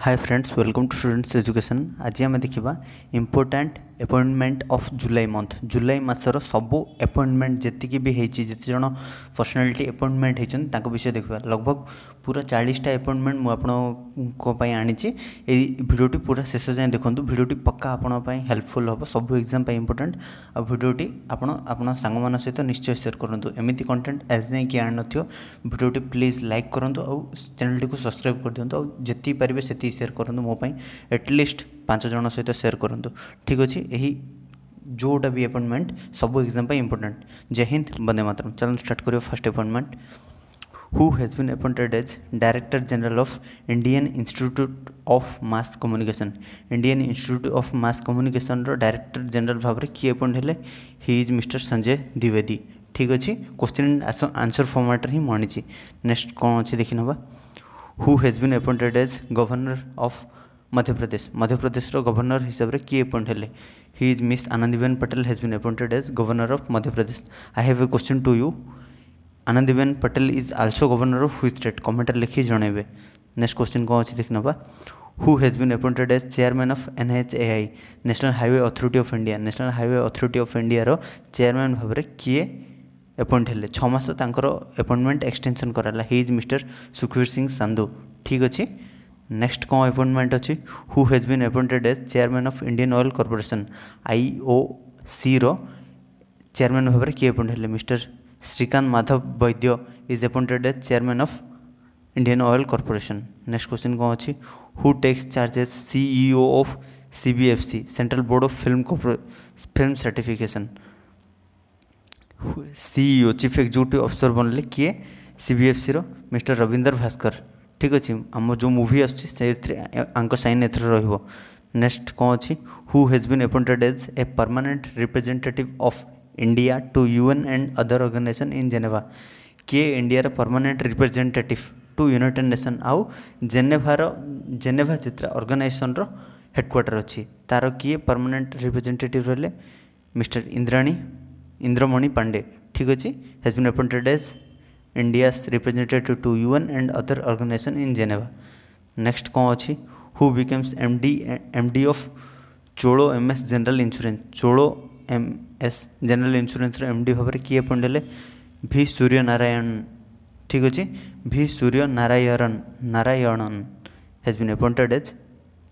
Hi friends welcome to students education आज आम देखा important appointment of July month ଜୁଲାଇ ମାସର ସବୁ ଆପଏଣ୍ଟମେଣ୍ଟ ଯେତିକି ବି ହେଇଛି ଯେତେ ଜଣ ପର୍ସନାଲିଟି ଆପଏଣ୍ଟମେଣ୍ଟ ହେଇଛନ୍ତି ତାଙ୍କ ବିଷୟ ଦେଖିବା लगभग ପୁରା ଚାଳିଶଟା ଆପଏଣ୍ଟମେଣ୍ଟ ମୁଁ ଆପଣଙ୍କ ପାଇଁ ଆଣିଛି ଏଇ ଭିଡ଼ିଓଟି ପୁରା ଶେଷ ଯାଏଁ ଦେଖନ୍ତୁ ଭିଡ଼ିଓଟି ପକ୍କା ଆପଣଙ୍କ ପାଇଁ ହେଲ୍ପଫୁଲ୍ ହେବ ସବୁ ଏକ୍ଜାମ୍ ପାଇଁ ଇମ୍ପୋର୍ଟାଣ୍ଟ ଆଉ ଭିଡ଼ିଓଟି ଆପଣ ଆପଣ ସାଙ୍ଗମାନଙ୍କ ସହିତ ନିଶ୍ଚୟ ସେୟାର କରନ୍ତୁ ଏମିତି କଣ୍ଟେଣ୍ଟ ଆଜି ଯାଏଁ କିଏ ଆଣିନଥିବ ଭିଡ଼ିଓଟି ପ୍ଲିଜ୍ ଲାଇକ୍ କରନ୍ତୁ ଆଉ ଚ୍ୟାନେଲ୍ଟିକୁ ସବସ୍କ୍ରାଇବ୍ କରିଦିଅନ୍ତୁ ଆଉ ଯେତିକି ପାରିବେ ସେତିକି ଏତିକି ସେୟାର କରନ୍ତୁ ମୋ ପାଇଁ ଆଟଲିଷ୍ଟ ପାଞ୍ଚ ଜଣ ସହିତ ସେୟାର କରନ୍ତୁ ଠିକ୍ ଅଛି ଏହି ଯେଉଁଟା ବି ଆପଏଣ୍ଟମେଣ୍ଟ ସବୁ ଏକ୍ଜାମ୍ ପାଇଁ ଇମ୍ପୋର୍ଟାଣ୍ଟ ଜୟ ହିନ୍ଦ ବନ୍ଦେ ମାତରମ୍ ଚାଲନ୍ତୁ ଷ୍ଟାର୍ଟ କରିବା first appointment who has been appointed as director general of Indian institute of mass communication Indian institute of mass କମ୍ୟୁନିକେସନ୍ର ଡାଇରେକ୍ଟର ଜେନେରାଲ ଭାବରେ କିଏ ଆପଏଣ୍ଟ ହେଲେ ହି ଇଜ୍ ମିଷ୍ଟର ସଞ୍ଜୟ ଦ୍ୱିବେଦୀ ଠିକ୍ ଅଛି କୋଶ୍ଚିନ୍ ଆନ୍ସର ଫର୍ମାଟ୍ରେ ହିଁ ମଣିଛି ଆଣିଛି ନେକ୍ସଟ କ'ଣ ଅଛି ଦେଖିନେବା who has been appointed as governor of Madhya Pradesh ମଧ୍ୟପ୍ରଦେଶର ଗଭର୍ଣ୍ଣର ହିସାବରେ କିଏ ଆପଏଣ୍ଟ ହେଲେ he is Miss Anandiben Patel has been appointed as governor of Madhya Pradesh I have a question to you Anandiben Patel is also governor of which state କମେଣ୍ଟରେ ଲେଖି ଜଣାଇବେ ନେକ୍ସଟ କ୍ୱେଶ୍ଚନ୍ କ'ଣ ଅଛି ଦେଖି ନେବା who has been appointed as chairman of NHAI National Highway Authority of India National Highway Authority of India row chairman भाବରେ किए ଆପଏଣ୍ଟ ହେଲେ ଛଅ ମାସ ତାଙ୍କର ଆପଏଣ୍ଟମେଣ୍ଟ ଏକ୍ସଟେନସନ୍ କରାଗଲା he is Mister Sukhbir Singh Sandhu ଠିକ୍ ଅଛି ନେକ୍ସଟ କ'ଣ ଆପଏଣ୍ଟମେଣ୍ଟ ଅଛି who has been appointed as chairman of Indian oil corporation I O ସିର ଚେୟାରମ୍ୟାନ୍ ଭାବରେ କିଏ ଆପଏଣ୍ଟ ହେଲେ Mister Shrikant Madhav Vaidya is appointed as chairman of Indian oil corporation next question କ'ଣ ଅଛି who takes charges CEO of C B F C central board of film film certification CEO chief executive officer बनले किए CBFC रो Mister Ravinder Bhaskar ठीक अच्छे आम जो movie आसन एथर रही है नेक्स्ट कौन अच्छी who has been appointed as a permanent representative of India to UN and other organisation in Geneva किए India permanent representative to United Nation आउ जेनेभार जेनेभा चित्रा अर्गानाइजेसन रेडक्वाटर अच्छी तार किए परमानेंट रिप्रेजेटेटिव रे मिस्टर इंद्राणी इंद्रमणि पांडे ठीक अच्छे has been appointed as India representative to UN and other organisation in Geneva next कौन अच्छी who becomes M D M D of Chola M S general insurance Chola M S general इन्सुरान्सर M D भाव में किए appoint भि सूर्य नारायण ठीक अच्छे भि Surya Narayan Narayanan has been appointed as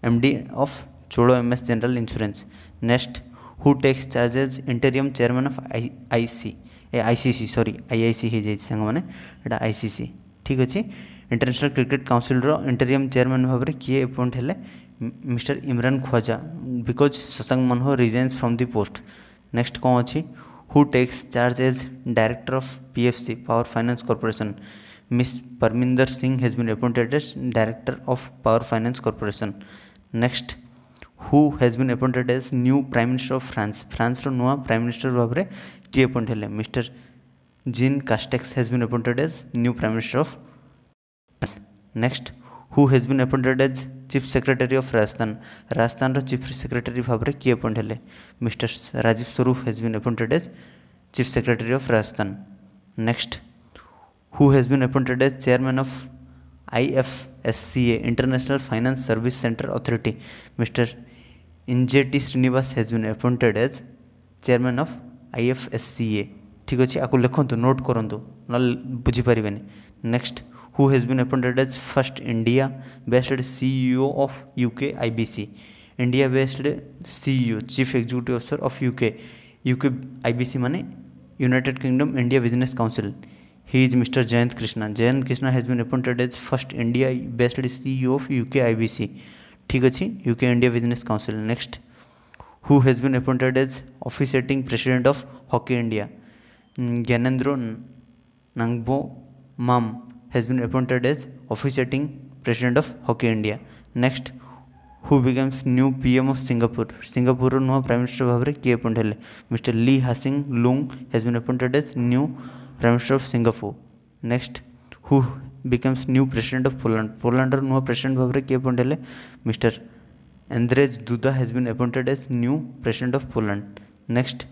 M D of Chola M S general insurance next who takes charges interim chairman of icc icc sorry icc he has sangmane icc ঠিক আছে ইন্টারন্যাশনাল ক্রিকেট কাউন্সিলর ইন্টারিম চেয়ারম্যান ভাবে কে appoint হলে Mister Imran Khawaja because সসংমন হ resigns from the post next कोन अछि who takes charges director of P F C power finance corporation Miss Parminder Singh has been appointed as director of power finance corporation next who has been appointed as new prime minister of France फ्रांसर नुआ prime minister भाव में किए appoint है mister gene Castex has been appointed as new prime minister of next who has been appointed as chief secretary of Rajasthan Rajasthan chief secretary भाव में किए appoint है Mister Rajeev Swaroop has been appointed as chief secretary of Rajasthan next who has been appointed as chairman of I F S C A international finance service centre authority Mister Injeti Srinivas has been appointed as chairman of I F S C A ठीक अच्छे आपको लिखुद note तो, करूँ तो, ना बुझीपारे next who has been appointed as first India based CEO of UK I B C India based CEO chief executive officer of UK UK C माने United Kingdom India business council He is Mr. Jayant Krishna. Jayant Krishna as first India best C India of CEO I B C ठीक अच्छे UK India business council next who has been appointed as officiating president of hockey India Gyanendra Ningombam has been appointed as office president president of hockey India next who becomes new P M of Singapore Singapore नुआ prime minister भाव में किए appoint है Mister Lee Hsien Loong has been appointed as new Prime Minister of Singapore. Next, who becomes new president of Poland? Poland or no president bhavre ke appointed Mr. Andrzej Duda has been appointed as new president of Poland. Next,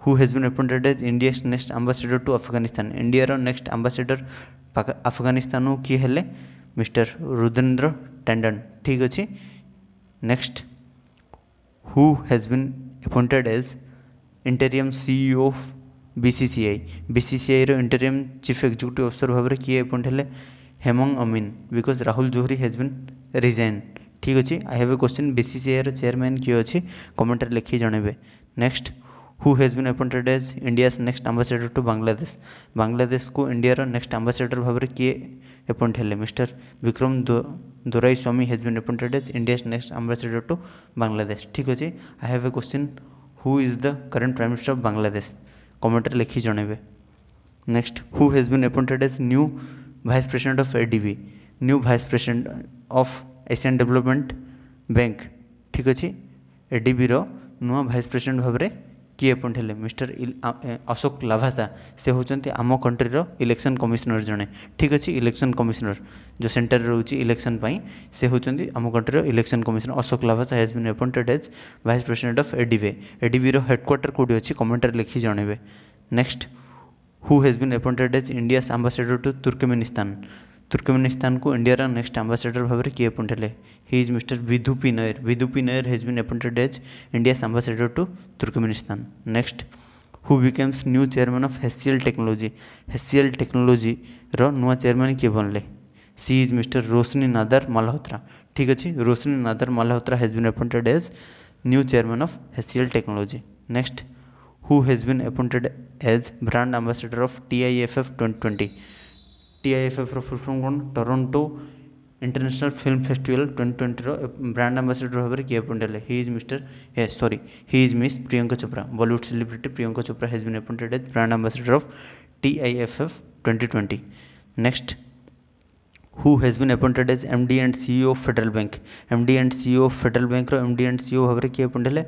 who has been appointed as India's next ambassador to Afghanistan? India or next ambassador Afghanistan किए हेले mister रुद्रेन्द्र Tandon ठीक अच्छे next who has been appointed as interim CEO of BCCI ବିସିସିଆଇର interim chief executive officer ଭାବରେ କିଏ appoint ହେଲେ Hemang Amin because Rahul Johri has been resign ଠିକ୍ ଅଛି ଆଇ ହାଭ୍ ଏ କ୍ୱେଶ୍ଚିନ୍ ବିସିସିଆଇର ଚେୟାରମ୍ୟାନ୍ କିଏ ଅଛି କମେଣ୍ଟରେ ଲେଖି ଜଣେଇବେ next who has been appointed as India's next ambassador to Bangladesh ବାଂଲାଦେଶକୁ ଇଣ୍ଡିଆର ନେକ୍ସଟ ଆମ୍ବାସେଡ଼ର ଭାବରେ କିଏ ଆପଏଣ୍ଟ ହେଲେ Mister Vikram Doraiswami has been appointed as India's next ambassador to Bangladesh ଠିକ୍ ଅଛି I have a question who is the current prime minister of Bangladesh କମେଣ୍ଟରେ ଲେଖି ଜଣାଇବେ next who has been appointed as new vice president of ADB new vice president of Asian development bank ଠିକ୍ ଅଛି ଏଡିବିର ନୂଆ vice president ଭାବରେ କିଏ ଏପଟେ ହେଲେ ମିଷ୍ଟର ଅଶୋକ ଲାଭାସା ସେ ହେଉଛନ୍ତି ଆମ କଣ୍ଟ୍ରିର ଇଲେକ୍ସନ୍ କମିଶନର ଜଣେ ଠିକ୍ ଅଛି ଇଲେକ୍ସନ୍ କମିଶନର ଯେଉଁ ସେଣ୍ଟରରେ ରହୁଛି ଇଲେକ୍ସନ୍ ପାଇଁ ସେ ହେଉଛନ୍ତି ଆମ କଣ୍ଟ୍ରିର election commissioner Ashok Lavasa has been appointed as vice president of ADB ଏଡିବିର ହେଡ଼କ୍ୱାର୍ଟର କେଉଁଠି ଅଛି କମେଣ୍ଟରେ ଲେଖି ଜଣାଇବେ next who has been appointed as India's ambassador to Turkmenistan Turkmenistan को इंडिया नेक्स्ट आंबासेडर भाव में किए पठेले he's Mister Vidhu P Nair Vidhu P Nair has been appointed as India ambassador to Turkmenistan next who becomes new chairman of HCL technology HCL technology रो नुआ chairman किए बनले she is Mister Roshni Nadar Malhotra ठीक अच्छे Roshni Nadar Malhotra has been appointed as new chairman of HCL technology next who has been appointed as brand ambassador of TIFF 2020 T I F ଏଫ୍ର full form କ'ଣ Toronto international film festival twenty ଟ୍ୱେଣ୍ଟିର brand ambassador ଭାବରେ କିଏ appointed ହେଲେ he is Mister he sorry he is Miss Priyanka Chopra Bollywood celebrity Priyanka Chopra has been appointed age brand ambassador of T I F F twenty twenty next who has been appointed as MD and CEO of Federal Bank. MD and CEO of Federal Bank रो MD and CEO भावरे किए appointed है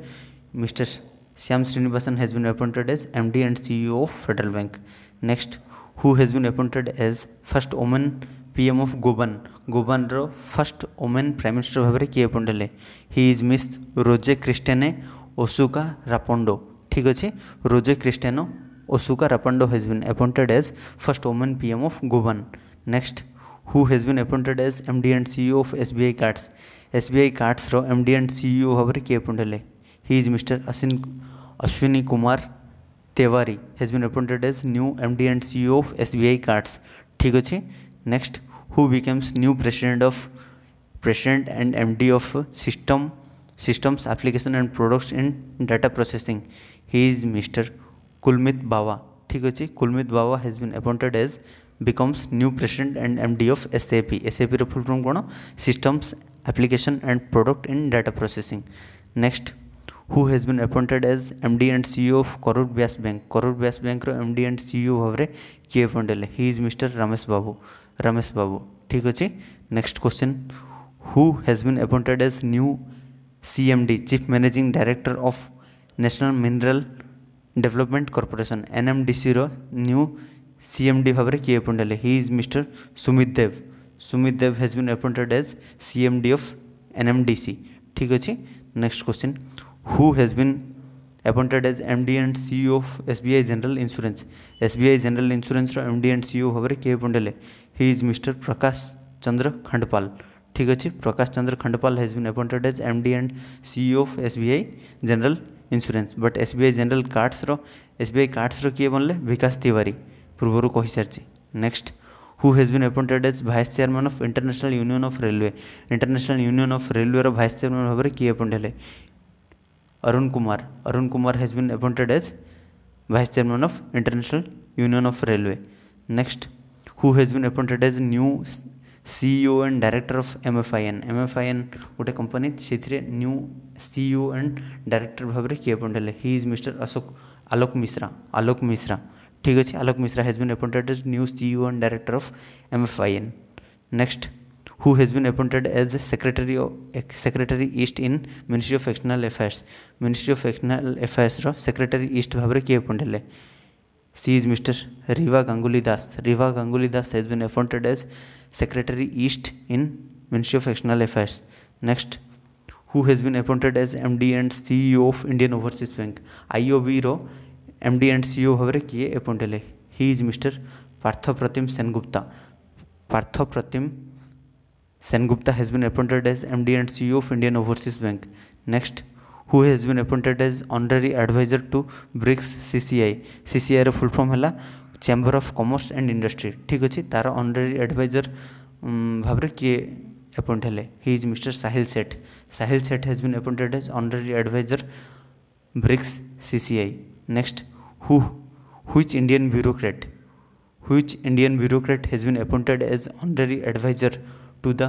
Mr. Shyam Srinivasan has been appointed as MD and CEO of Federal Bank. Next, who has been appointed as first woman PM of Goban. Goban row first woman prime minister भाव किए appointed ले He is Miss Roje Cristiane Osuka Rapondo. ठीक अच्छे Roje Cristiano Osuka Rapondo has been appointed as first woman PM of Goban. Next who has been appointed as MD and CEO of SBI Cards. SBI Cards row MD and CEO भाव किए appointed ले He is Mr. Asin Ashwini Kumar Tewari has been appointed as new MD and CEO of SBI cards ঠিক আছে next who becomes new president of president and MD of system systems application and products in data processing he is mr kulmit bawa ठीक अच्छे Kulmeet Bawa has been appointed as becomes new president and M D of SAP SAP full form कौन systems application and product in data processing next who has been appointed as M D and CEO of Karur Vysya bank Karur Vysya bank M D and CEO भाव में किए appoint he is Mister Ramesh Babu Ramesh Babu ठीक अच्छे next question who has been appointed as new C M D chief managing director of national mineral development corporation N M D C रू C M D भाव में किए appoint he is Mister Sumit Deb Sumit Deb has been appointed as C M D of N M D C ठीक अच्छे next question who has been appointed as MD and CEO of SBI General Insurance. SBI General M ର and and CEO ଭାବରେ କିଏ appointed ହେଲେ? He is Mr. Prakash Chandra Khandpal. ठीक अच्छे Prakash Chandra Khandpal has been appointed as M D and CEO of SBI general insurance but SBI general कार्ड्सर एसबीआई कार्ड्सर किए बनले विकास तिवारी पूर्व कही सारी next who has been appointed as vice chairman of international union of railway international union of railway vice chairman भाव में किए appoint Arun Kumar. Arun Kumar has been appointed as Vice Chairman of International Union of Railway. Next, who has been appointed as new CEO and Director of MFIN. MFIN ଗୋଟେ company ସେଥିରେ new CEO and director ଭାବରେ କିଏ appoint ହେଲେ he is Mister Ashok Alok Mishra Alok Mishra ଠିକ୍ ଅଛି Alok Mishra has been appointed new CEO and director of MFIN next who has been appointed as secretary secretary east in ministry of external affairs ministry of external affairs secretary east भाव में किए appoint है she is Mister Riva Ganguly Das Riva Ganguly Das has been appointed as secretary east in ministry of external affairs next who has been appointed as M D and C E of Indian overseas bank I O B रम D and C O भाव में किए appoint है he is mister Partha Pratim Sengupta Partha Pratim Sen Gupta has been appointed as MD and CEO of Indian Overseas Bank. Next, who has been appointed as honorary advisor to BRICS CCI. CCI ର full form ହେଲା chamber of commerce and industry ठीक अच्छे तार under adviser भाव में किए appoint है he is mister Sahil Seth Sahil Seth has been appointed as under adviser BRICS CCI next who which Indian bureaucrat which Indian bureaucrat has been appointed as under adviser to the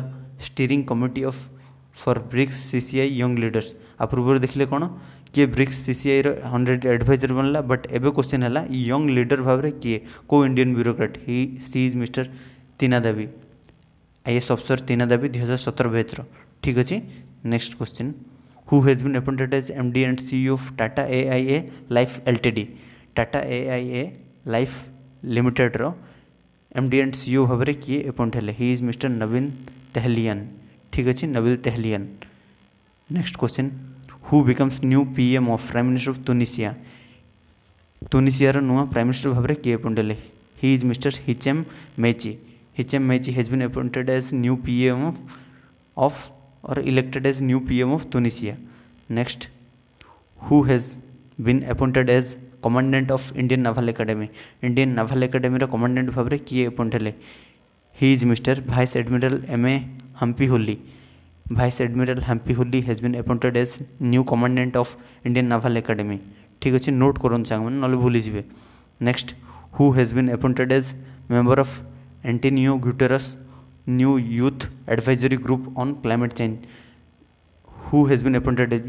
steering committee of for BRICS C C I young leaders ଆ ପୂର୍ବରୁ ଦେଖିଲେ କ'ଣ କିଏ BRICS C C ଆଇର ହଣ୍ଡ୍ରେଡ଼ adviser ବନିଲା but ଏବେ question ହେଲା ୟଙ୍ଗ ଲିଡର ଭାବରେ କିଏ କେଉଁ Indian bureaucrat he she is mister ତିନାଦାବି ଆଇଏଏସ୍ ଅଫିସର ତିନାଦାବି ଦୁଇ ହଜାର ସତର ବ୍ୟାଚ୍ର ଠିକ୍ ଅଛି next question who has been appointed as M D and CEO of Tata A I A life L T D Tata A I A life ଲିମିଟେଡ଼୍ର M D and CEO भाव में किए है हि इज मिस्टर नवीन तेहलियन ठीक अच्छे Naveen Tahilyani next question who becomes new PM of prime minister of Tunisia तुनिशियार नुआ prime minister भाव में किए है he is mister Hichem Mechichi M Mechichi has been appointed as new PM of of और elected as new PM of Tunisia next who has been appointed as commandant of Indian naval academy Indian naval ଏକାଡେମୀର commandant ଭାବରେ କିଏ appoint ହେଲେ he is mister vice admiral M A Hampiholi vice admiral Hampiholi has been appointed as new commandant of Indian naval academy ଠିକ୍ ଅଛି note କରନ୍ତୁ ସାଙ୍ଗମାନେ ନହେଲେ ଭୁଲିଯିବେ next who has been appointed as member of Antonio Guterres new youth advisory group on climate change who has been appointed as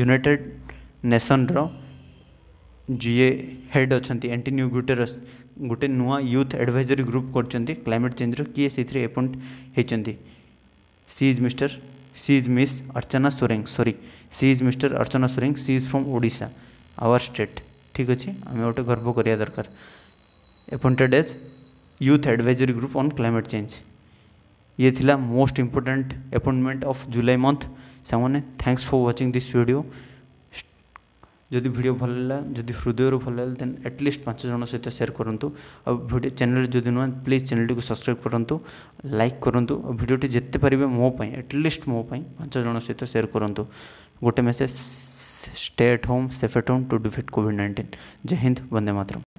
united nation ଯିଏ head ଅଛନ୍ତି Antonio Guterres ଗୋଟେ ନୂଆ ୟୁଥ୍ ଆଡ଼ଭାଇଜରୀ ଗ୍ରୁପ୍ କରିଛନ୍ତି climate ଚେଞ୍ଜର କିଏ ସେଥିରେ appoint ହୋଇଛନ୍ତି she is mister she is miss Archana Soreng sorry she is mister Archana Soreng she is from Odisha our state ଠିକ୍ ଅଛି ଆମେ ଗୋଟେ ଗର୍ବ କରିବା ଦରକାର appointed as youth advisory group on climate change ये थिला most important appointment of July month सामने thanks for watching this video जदि भिड भल लगेगा जब हृदय भल लगे देन एटलिस्ट पाँच जन सहित सेयर करूँ और भिड चेल जो नुआ प्लीज चैनल टी सब्सक्राइब करूँ लाइक करूँ और भिडियोटे जिते पारे मोपाई एटलिस्ट मोपाई पांचज सहित सेयर करूँ गोटे message stay at home safe at home to defeat covid nineteen जय हिंद वंदे मातरम